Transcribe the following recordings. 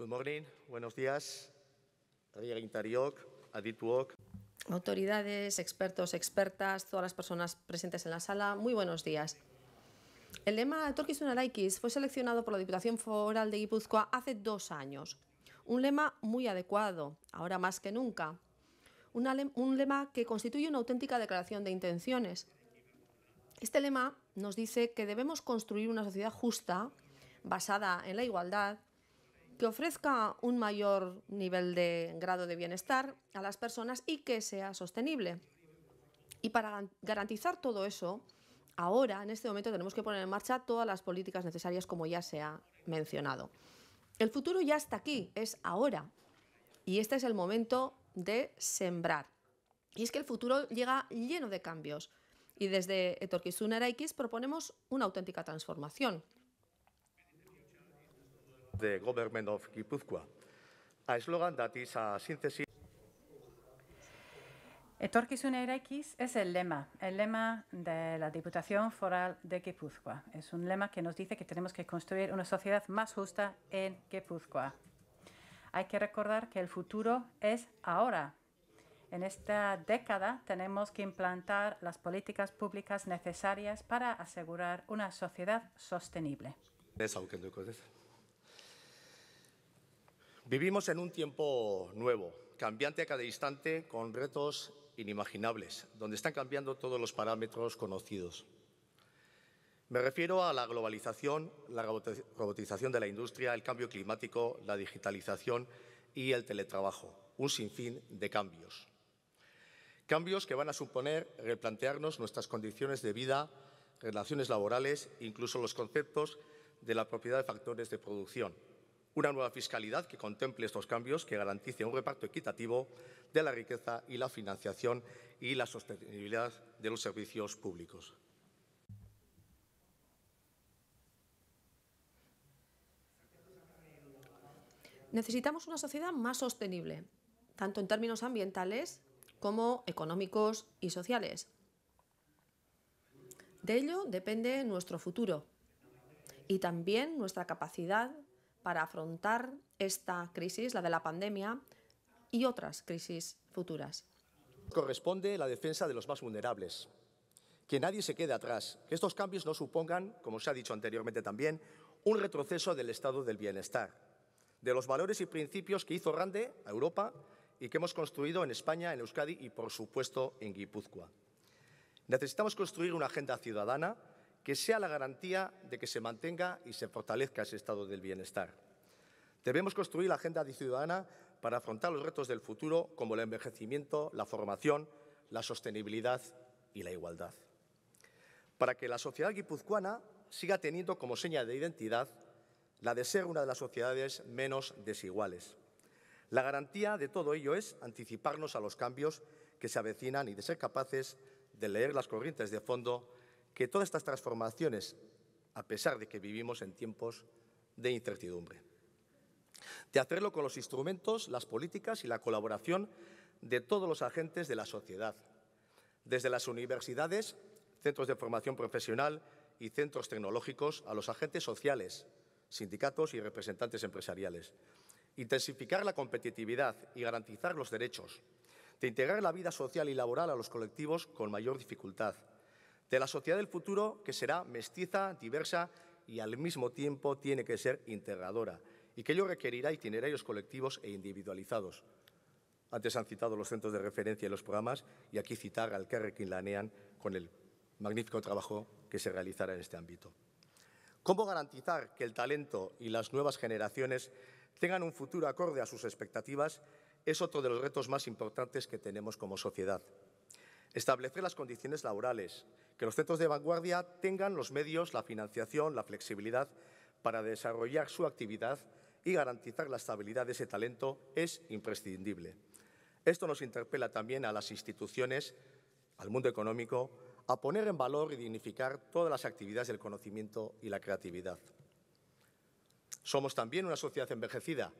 Good buenos días. Autoridades, expertos, expertas, todas las personas presentes en la sala, muy buenos días. El lema Unaraikis fue seleccionado por la Diputación Foral de Guipúzcoa hace dos años. Un lema muy adecuado, ahora más que nunca. un lema que constituye una auténtica declaración de intenciones. Este lema nos dice que debemos construir una sociedad justa, basada en la igualdad, que ofrezca un mayor nivel de grado de bienestar a las personas y que sea sostenible. Y para garantizar todo eso, ahora, en este momento, tenemos que poner en marcha todas las políticas necesarias, como ya se ha mencionado. El futuro ya está aquí, es ahora. Y este es el momento de sembrar. Y es que el futuro llega lleno de cambios. Y desde Etorquistunera X proponemos una auténtica transformación. El Government of Gipuzkoa. A slogan that a synthesis. Etorkizuna X es el lema, el lema de la Diputación Foral de Guipúzcoa. Es un lema que nos dice que tenemos que construir una sociedad más justa en Guipúzcoa. Hay que recordar que el futuro es ahora. En esta década tenemos que implantar las políticas públicas necesarias para asegurar una sociedad sostenible. Vivimos en un tiempo nuevo, cambiante a cada instante, con retos inimaginables, donde están cambiando todos los parámetros conocidos. Me refiero a la globalización, la robotización de la industria, el cambio climático, la digitalización y el teletrabajo, un sinfín de cambios. Cambios que van a suponer replantearnos nuestras condiciones de vida, relaciones laborales, incluso los conceptos de la propiedad de factores de producción una nueva fiscalidad que contemple estos cambios, que garantice un reparto equitativo de la riqueza y la financiación y la sostenibilidad de los servicios públicos. Necesitamos una sociedad más sostenible, tanto en términos ambientales como económicos y sociales. De ello depende nuestro futuro y también nuestra capacidad para afrontar esta crisis, la de la pandemia, y otras crisis futuras. Corresponde la defensa de los más vulnerables. Que nadie se quede atrás, que estos cambios no supongan, como se ha dicho anteriormente también, un retroceso del estado del bienestar, de los valores y principios que hizo grande a Europa y que hemos construido en España, en Euskadi y, por supuesto, en Guipúzcoa. Necesitamos construir una agenda ciudadana que sea la garantía de que se mantenga y se fortalezca ese estado del bienestar. Debemos construir la agenda ciudadana para afrontar los retos del futuro como el envejecimiento, la formación, la sostenibilidad y la igualdad. Para que la sociedad guipuzcoana siga teniendo como seña de identidad la de ser una de las sociedades menos desiguales. La garantía de todo ello es anticiparnos a los cambios que se avecinan y de ser capaces de leer las corrientes de fondo que todas estas transformaciones, a pesar de que vivimos en tiempos de incertidumbre. De hacerlo con los instrumentos, las políticas y la colaboración de todos los agentes de la sociedad, desde las universidades, centros de formación profesional y centros tecnológicos, a los agentes sociales, sindicatos y representantes empresariales. Intensificar la competitividad y garantizar los derechos. De integrar la vida social y laboral a los colectivos con mayor dificultad de la sociedad del futuro que será mestiza, diversa y al mismo tiempo tiene que ser integradora y que ello requerirá itinerarios colectivos e individualizados. Antes han citado los centros de referencia y los programas y aquí citar al que Lanean con el magnífico trabajo que se realizará en este ámbito. ¿Cómo garantizar que el talento y las nuevas generaciones tengan un futuro acorde a sus expectativas? Es otro de los retos más importantes que tenemos como sociedad. Establecer las condiciones laborales, que los centros de vanguardia tengan los medios, la financiación, la flexibilidad para desarrollar su actividad y garantizar la estabilidad de ese talento es imprescindible. Esto nos interpela también a las instituciones, al mundo económico, a poner en valor y dignificar todas las actividades del conocimiento y la creatividad. Somos también una sociedad envejecida,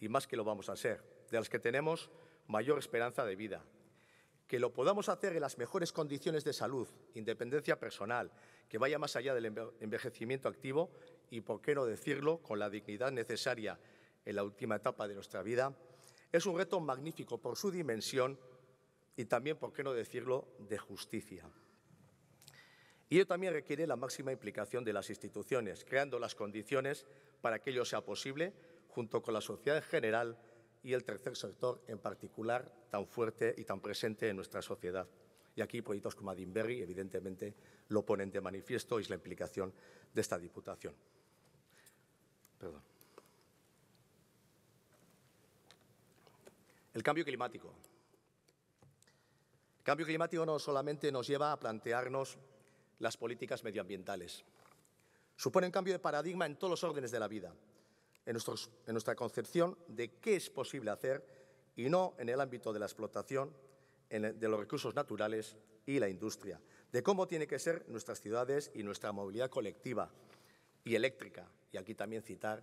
y más que lo vamos a ser, de las que tenemos mayor esperanza de vida, que lo podamos hacer en las mejores condiciones de salud, independencia personal, que vaya más allá del envejecimiento activo y, por qué no decirlo, con la dignidad necesaria en la última etapa de nuestra vida, es un reto magnífico por su dimensión y también, por qué no decirlo, de justicia. Y ello también requiere la máxima implicación de las instituciones, creando las condiciones para que ello sea posible, junto con la sociedad en general, y el tercer sector en particular tan fuerte y tan presente en nuestra sociedad. Y aquí proyectos como Adinberry, evidentemente, lo ponen de manifiesto y es la implicación de esta Diputación. El cambio climático. El cambio climático no solamente nos lleva a plantearnos las políticas medioambientales. Supone un cambio de paradigma en todos los órdenes de la vida, en, nuestra concepción de qué es posible hacer y no en el ámbito de la explotación de los recursos naturales y la industria, de cómo tienen que ser nuestras ciudades y nuestra movilidad colectiva y eléctrica. Y aquí también citar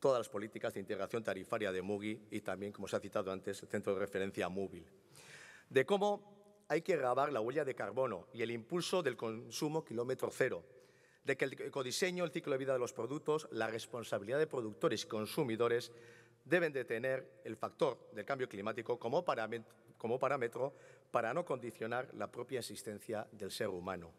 todas las políticas de integración tarifaria de MUGI y también, como se ha citado antes, el centro de referencia móvil. De cómo hay que grabar la huella de carbono y el impulso del consumo kilómetro cero, de que el ecodiseño, el ciclo de vida de los productos, la responsabilidad de productores y consumidores deben de tener el factor del cambio climático como como parámetro para no condicionar la propia existencia del ser humano.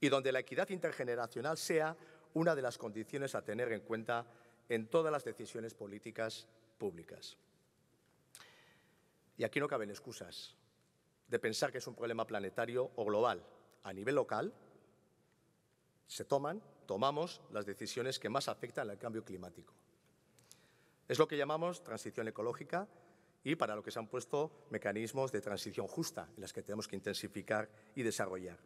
Y donde la equidad intergeneracional sea una de las condiciones a tener en cuenta en todas las decisiones políticas públicas. Y aquí no caben excusas de pensar que es un problema planetario o global. A nivel local, se toman, tomamos las decisiones que más afectan al cambio climático. Es lo que llamamos transición ecológica y para lo que se han puesto mecanismos de transición justa, en las que tenemos que intensificar y desarrollar.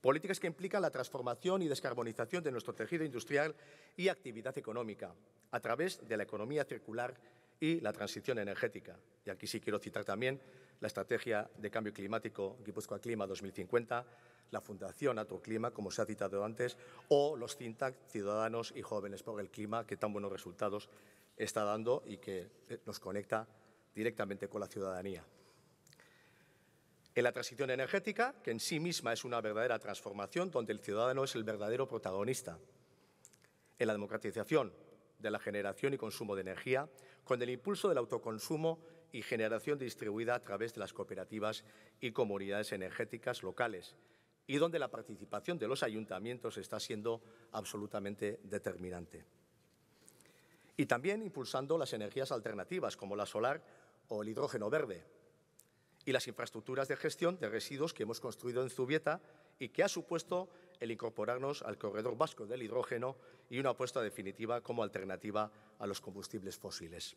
Políticas que implican la transformación y descarbonización de nuestro tejido industrial y actividad económica a través de la economía circular y la transición energética. Y aquí sí quiero citar también la Estrategia de Cambio Climático Guipúzcoa Clima 2050, la Fundación Atoclima, como se ha citado antes, o los CINTAC, Ciudadanos y Jóvenes por el Clima, que tan buenos resultados está dando y que eh, nos conecta directamente con la ciudadanía. En la transición energética, que en sí misma es una verdadera transformación donde el ciudadano es el verdadero protagonista. En la democratización de la generación y consumo de energía, con el impulso del autoconsumo y generación distribuida a través de las cooperativas y comunidades energéticas locales, y donde la participación de los ayuntamientos está siendo absolutamente determinante. Y también impulsando las energías alternativas, como la solar o el hidrógeno verde, y las infraestructuras de gestión de residuos que hemos construido en Zubieta y que ha supuesto el incorporarnos al corredor vasco del hidrógeno y una apuesta definitiva como alternativa a los combustibles fósiles.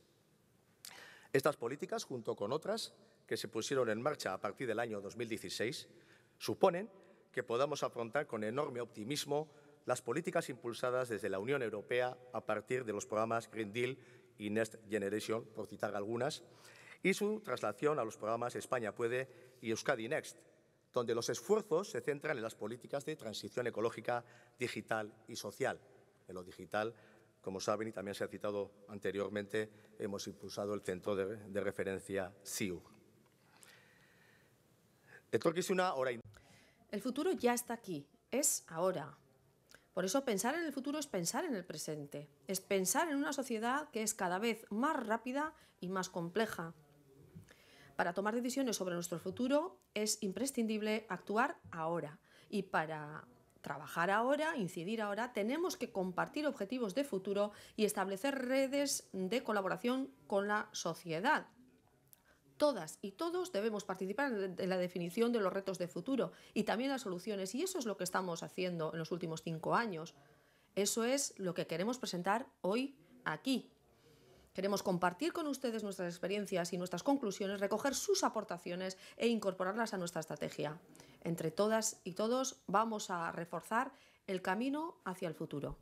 Estas políticas, junto con otras que se pusieron en marcha a partir del año 2016, suponen que podamos afrontar con enorme optimismo las políticas impulsadas desde la Unión Europea a partir de los programas Green Deal y Next Generation, por citar algunas, y su traslación a los programas España Puede y Euskadi Next, donde los esfuerzos se centran en las políticas de transición ecológica, digital y social. En lo digital como saben, y también se ha citado anteriormente, hemos impulsado el centro de, referencia SIU. El futuro ya está aquí, es ahora. Por eso pensar en el futuro es pensar en el presente, es pensar en una sociedad que es cada vez más rápida y más compleja. Para tomar decisiones sobre nuestro futuro es imprescindible actuar ahora y para trabajar ahora, incidir ahora, tenemos que compartir objetivos de futuro y establecer redes de colaboración con la sociedad. Todas y todos debemos participar en la definición de los retos de futuro y también las soluciones, y eso es lo que estamos haciendo en los últimos cinco años. Eso es lo que queremos presentar hoy aquí. Queremos compartir con ustedes nuestras experiencias y nuestras conclusiones, recoger sus aportaciones e incorporarlas a nuestra estrategia. Entre todas y todos vamos a reforzar el camino hacia el futuro.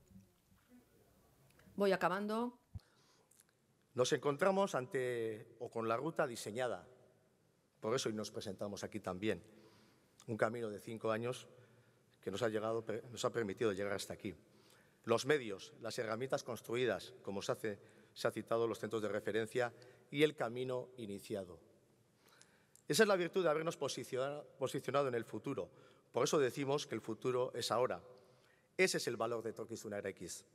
Voy acabando. Nos encontramos ante o con la ruta diseñada. Por eso hoy nos presentamos aquí también. Un camino de cinco años que nos ha, llegado, nos ha permitido llegar hasta aquí. Los medios, las herramientas construidas, como se, hace, se ha citado, los centros de referencia y el camino iniciado. Esa es la virtud de habernos posicionado en el futuro. Por eso decimos que el futuro es ahora. Ese es el valor de Tokizunar X.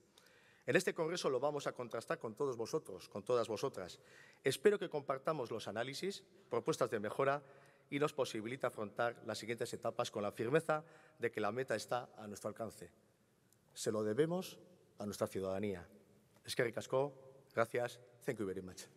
En este congreso lo vamos a contrastar con todos vosotros, con todas vosotras. Espero que compartamos los análisis, propuestas de mejora y nos posibilite afrontar las siguientes etapas con la firmeza de que la meta está a nuestro alcance. Se lo debemos a nuestra ciudadanía. Es que gracias, thank you very much.